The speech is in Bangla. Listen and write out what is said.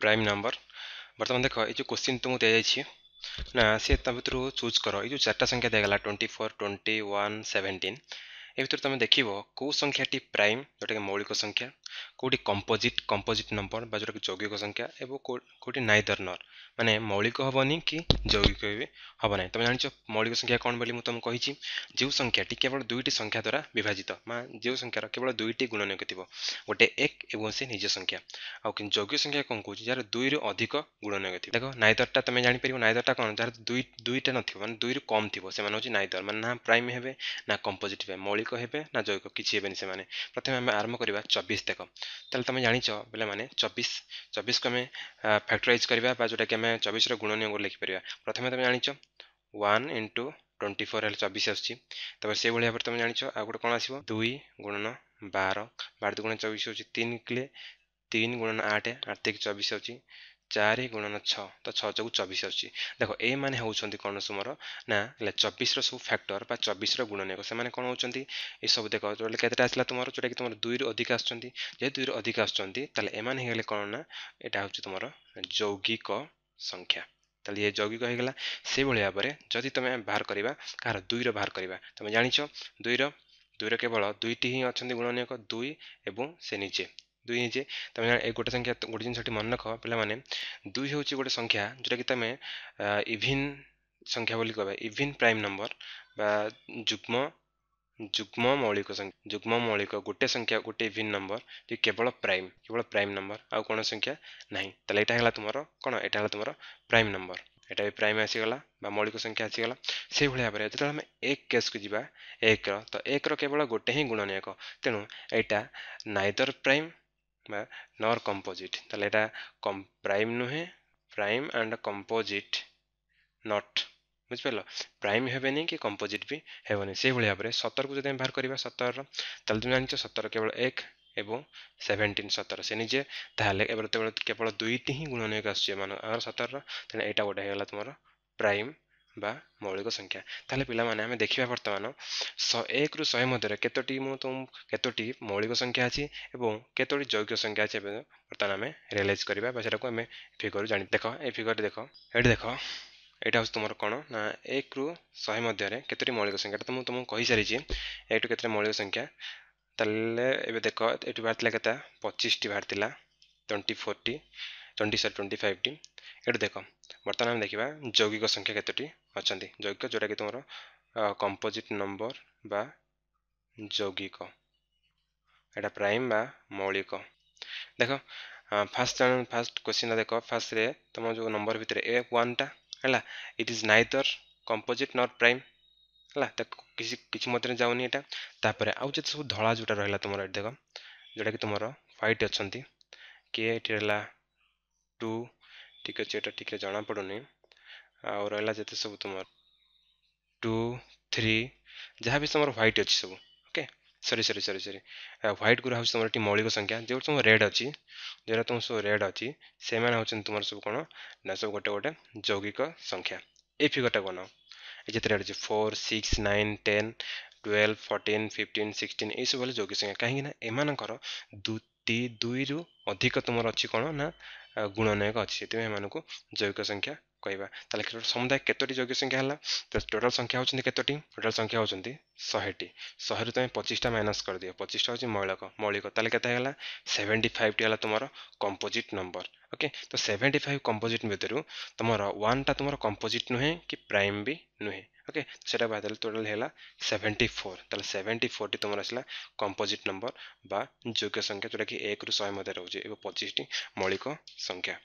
प्राइम नंबर बर्तमान देख ये क्वेश्चन तुमको दिखाई ना सी भितर चूज कर ये चार्टा संख्या देगा twenty four twenty one seventeen ଏ ଭିତରୁ ତୁମେ ଦେଖିବ କେଉଁ ସଂଖ୍ୟାଟି ପ୍ରାଇମ୍ ଯେଉଁଟାକି ମୌଳିକ ସଂଖ୍ୟା କେଉଁଠି କମ୍ପୋଜିଟ୍ କମ୍ପୋଜିଟ୍ ନମ୍ବର ବା ଯେଉଁଟାକି ଯୌଗିକ ସଂଖ୍ୟା ଏବଂ କେଉଁଠି ନାଇଦର ନର୍ ମାନେ ମୌଳିକ ହେବନି କି ଯୌଗିକ ବି ହେବ ନାହିଁ ତୁମେ ଜାଣିଛ ମୌଳିକ ସଂଖ୍ୟା କ'ଣ ବୋଲି ମୁଁ ତୁମକୁ କହିଛି ଯେଉଁ ସଂଖ୍ୟାଟି କେବଳ ଦୁଇଟି ସଂଖ୍ୟା ଦ୍ୱାରା ବିଭାଜିତ ବା ଯେଉଁ ସଂଖ୍ୟାର କେବଳ ଦୁଇଟି ଗୁଣନୀୟକ ଥିବ ଗୋଟେ ଏକ ଏବଂ ସେ ନିଜ ସଂଖ୍ୟା ଆଉ କିନ୍ତୁ ଯୌଗିକ ସଂଖ୍ୟା କ'ଣ କହୁଛି ଯାହାର ଦୁଇରୁ ଅଧିକ ଗୁଣନୀୟକ ଥିବ ଦେଖ ନାଇଦରଟା ତୁମେ ଜାଣିପାରିବ ନାଇଦରଟା କ'ଣ ଯାହାର ଦୁଇ ଦୁଇଟା ନଥିବ ମାନେ ଦୁଇରୁ କମ୍ ଥିବ ସେମାନେ ହେଉଛି ନାଇଦର ମାନେ ନା ପ୍ରାଇମ୍ ହେବେ ନା କମ୍ପୋଜିଟ୍ ହେବେ ମୌଳିକ ଚାରି କହିବେ ନା ଯୌଗ କିଛି ହେବେନି ସେମାନେ ପ୍ରଥମେ ଆମେ ଆରମ୍ଭ କରିବା ଚବିଶ ଯାକ ତାହେଲେ ତୁମେ ଜାଣିଛ ପିଲାମାନେ ଚବିଶ ଚବିଶକୁ ଆମେ ଫ୍ୟାକ୍ଟରାଇଜ୍ କରିବା ବା ଯେଉଁଟାକି ଆମେ ଚବିଶର ଗୁଣନୀୟ ଗୋଟେ ଲେଖିପାରିବା ପ୍ରଥମେ ତୁମେ ଜାଣିଛ ୱାନ୍ ଇଣ୍ଟୁ ଟ୍ୱେଣ୍ଟି ଫୋର୍ ହେଲେ ଚବିଶ ଆସୁଛି ତାପରେ ସେଇଭଳି ଭାବରେ ତୁମେ ଜାଣିଛ ଆଉ ଗୋଟେ କ'ଣ ଆସିବ ଦୁଇ ଗୁଣନ ବାର ବାର ଦୁଇ ଗୁଣ ଚବିଶ ହେଉଛି ତିନି କିଲେ ତିନି ଗୁଣନ ଆଠ ଆଠ ତିରିଶ ଚବିଶ ହେଉଛି ଚାରି ଗୁଣନ ଛଅ ତ ଛଅ ଚଉକୁ ଚବିଶ ଅଛି ଦେଖ ଏମାନେ ହେଉଛନ୍ତି କ'ଣ ତୁମର ନା ହେଲା ଚବିଶର ସବୁ ଫ୍ୟାକ୍ଟର ବା ଚବିଶର ଗୁଣନୀୟକ ସେମାନେ କ'ଣ ହେଉଛନ୍ତି ଏସବୁ ଦେଖ ଯେଉଁଟା କେତେଟା ଆସିଲା ତୁମର ଯେଉଁଟାକି ତୁମର ଦୁଇରୁ ଅଧିକ ଆସୁଛନ୍ତି ଯେହେତୁ ଦୁଇରୁ ଅଧିକ ଆସୁଛନ୍ତି ତାହେଲେ ଏମାନେ ହେଇଗଲେ କ'ଣ ନା ଏଇଟା ହେଉଛି ତୁମର ଯୌଗିକ ସଂଖ୍ୟା তাহলে ইয়ে যৌগিক হয়ে গেল সেইভাবে ভাবে যদি তুমি বাহার করা কাহার দুইর বাহার করা তুমি জাঁচ দুইর দুইর কেবল দুইটি হি অনেক গুণনীয়ক দুই এবং সে নিচে দুই হয়েছে তুমি এই গোটে সংখ্যা গোটে জিনিসটি মনে রাখ পিলা মানে দুই হচ্ছে গোটে সংখ্যা যেটাকি তুমি ইভিন সংখ্যা বলে কবে ইভিন প্রাইম নম্বর বা যুগ্ম যুগ্ম মৌলিক সংখ্যা যুগ্ম মৌলিক গোটে সংখ্যা গোটে ইভিন নম্বর যে কেবল প্রাইম কেবল প্রাইম নম্বর আউ কোন সংখ্যা নাই তাহলে এটা হল তোমার কোণ এটা হল তোমার প্রাইম নম্বর এটা ବି ପ୍ରାଇମ୍ ଆସିଗଲା ବା ମୌଳିକ ସଂଖ୍ୟା ଆସିଗଲା ସେଇଭଳି ଭାବରେ ଯେତେବେଳେ ଆମେ ଏକ କେସ୍କୁ ଯିବା ଏକର ତ ଏକର କେବଳ ଗୋଟେ ହିଁ ଗୁଣନୀୟକ ତେଣୁ ଏଇଟା ନାଇଦର ପ୍ରାଇମ୍ বা নর কম্পোজিট তাহলে এটা কম প্রাইম নুহে প্রাইম অ্যান্ড কম্পোজিট নট বুঝিপার প্রাইম হেবেনি কি কম্পোজিট বি হেবনি সেইভাবে ভাবে সতরকু যদি আমি বাহার করা সতরর তাহলে তুমি জানিছ সতর কেবল এক এবং সেভেন্টিন সতর সে নিজে তাহলে এবার কেবল দুইটি হি গুণনীয়ক আসছে এমন মানে আমার সতরর তেমন এটা গোটে হয়ে গেল তোমার প্রাইম বা মৌলিক সংখ্যা তাহলে পিলাମାନେ ଆମେ ଦେଖିବା ବର୍ତ୍ତମାନ ଏକରୁ ଶହେ ମଧ୍ୟରେ କେତୋଟି ମୁଁ ତୁମ କେତୋଟି ମୌଳିକ ସଂଖ୍ୟା ଅଛି ଏବଂ କେତୋଟି ଯୌଗିକ ସଂଖ୍ୟା ଅଛି ଏବେ ବର୍ତ୍ତମାନ ଆମେ ରିଏଲାଇଜ୍ କରିବା ବା ସେଟାକୁ ଆମେ ଫିଗରରୁ ଜାଣି ଦେଖ ଏ ଫିଗରରେ ଦେଖ ଏଠି ଦେଖ ଏଇଟା ହେଉଛି ତୁମର କ'ଣ ନା ଏକରୁ ଶହେ ମଧ୍ୟରେ କେତୋଟି ମୌଳିକ ସଂଖ୍ୟା ଏଇଟା ତ ମୁଁ ତୁମକୁ କହିସାରିଛି ଏଇଠୁ କେତୋଟି ମୌଳିକ ସଂଖ୍ୟା ତାହେଲେ ଏବେ ଦେଖ ଏଠି ବାହାରିଥିଲା କେତେ ପଚିଶଟି ବାହାରିଥିଲା twenty forty twenty sorry twenty ଫାଇଭଟି ଏଇଠୁ ଦେଖ बर्तमान आम देखा जौगिक संख्या कतोटी अच्छा जौगिक जोटा कि तुम कंपोजिट नंबर बा जौगिक एटा प्राइम बा मौलिक देख फास्ट फास्ट क्वेश्चन देख फास्ट्रे तुम जो नंबर भितर ए वाटा है it is neither composite nor prime है किसी मतलब एटा तापर आज जो सब धला जोटा रहा तुम देख जोटा कि तुम ह्वैट अच्छा किए ये टू ଠିକ୍ ଅଛି ଏଇଟା ଠିକ୍ରେ ଜଣାପଡ଼ୁନି ଆଉ ରହିଲା ଯେତେ ସବୁ ତୁମର ଟୁ ଥ୍ରୀ ଯାହା ବି ତୁମର ହ୍ୱାଇଟ୍ ଅଛି ସବୁ ଓକେ ସରି ସରି ସରି ସରି ହ୍ୱାଇଟ୍ ଗୁରା ହେଉଛି ତୁମର ଏଠି ମୌଳିକ ସଂଖ୍ୟା ଯେଉଁଟା ତୁମ ରେଡ଼୍ ଅଛି ଯେଉଁଟା ତୁମ ସବୁ ରେଡ଼୍ ଅଛି ସେମାନେ ହେଉଛନ୍ତି ତୁମର ସବୁ କ'ଣ ନା ସବୁ ଗୋଟେ ଗୋଟେ ଯୌଗିକ ସଂଖ୍ୟା ଏଇ ଫିଗରଟା ବନାଅ ଯେତେ ରେଟ୍ ଅଛି four six nine ten twelve fourteen fifteen sixteen ଏଇସବୁ ହେଲେ ଯୌଗିକ ସଂଖ୍ୟା କାହିଁକି ନା ଏମାନଙ୍କର ଦୁଇରୁ ଅଧିକ ତୁମର ଅଛି କ'ଣ ନା ଗୁଣନୟକ ଅଛି ସେଥିପାଇଁ ଏମାନଙ୍କୁ ଯୌଗିକ ସଂଖ୍ୟା କହିବା ତାହେଲେ କେତୋଟି ସମୁଦାୟ କେତୋଟି ଯୌଗିକ ସଂଖ୍ୟା ହେଲା ତ ଟୋଟାଲ୍ ସଂଖ୍ୟା ହେଉଛନ୍ତି କେତୋଟି ଟୋଟାଲ୍ ସଂଖ୍ୟା ହେଉଛନ୍ତି ଶହେଟି ଶହେରୁ ତୁମେ ପଚିଶଟା ମାଇନସ୍ କରିଦିଅ ପଚିଶଟା ହେଉଛି ମୌଳିକ ମୌଳିକ ତାହେଲେ କେତେ ହେଲା ସେଭେଣ୍ଟି ଫାଇଭଟି ହେଲା ତୁମର କମ୍ପୋଜିଟ୍ ନମ୍ବର ଓକେ ତ ସେଭେଣ୍ଟି ଫାଇଭ୍ କମ୍ପୋଜିଟ୍ ଭିତରୁ ତୁମର ୱାନ୍ଟା ତୁମର କମ୍ପୋଜିଟ୍ ନୁହେଁ କି ପ୍ରାଇମ୍ ବି ନୁହେଁ ओके से टोटाल है सेवेन्टी फोर तेल सेवेन्टी फोर टी तुम आसा कंपोजिट नंबर बाग्य संख्या जोटा कि एक रु शह मध्य रोचे पचिश मौलिक संख्या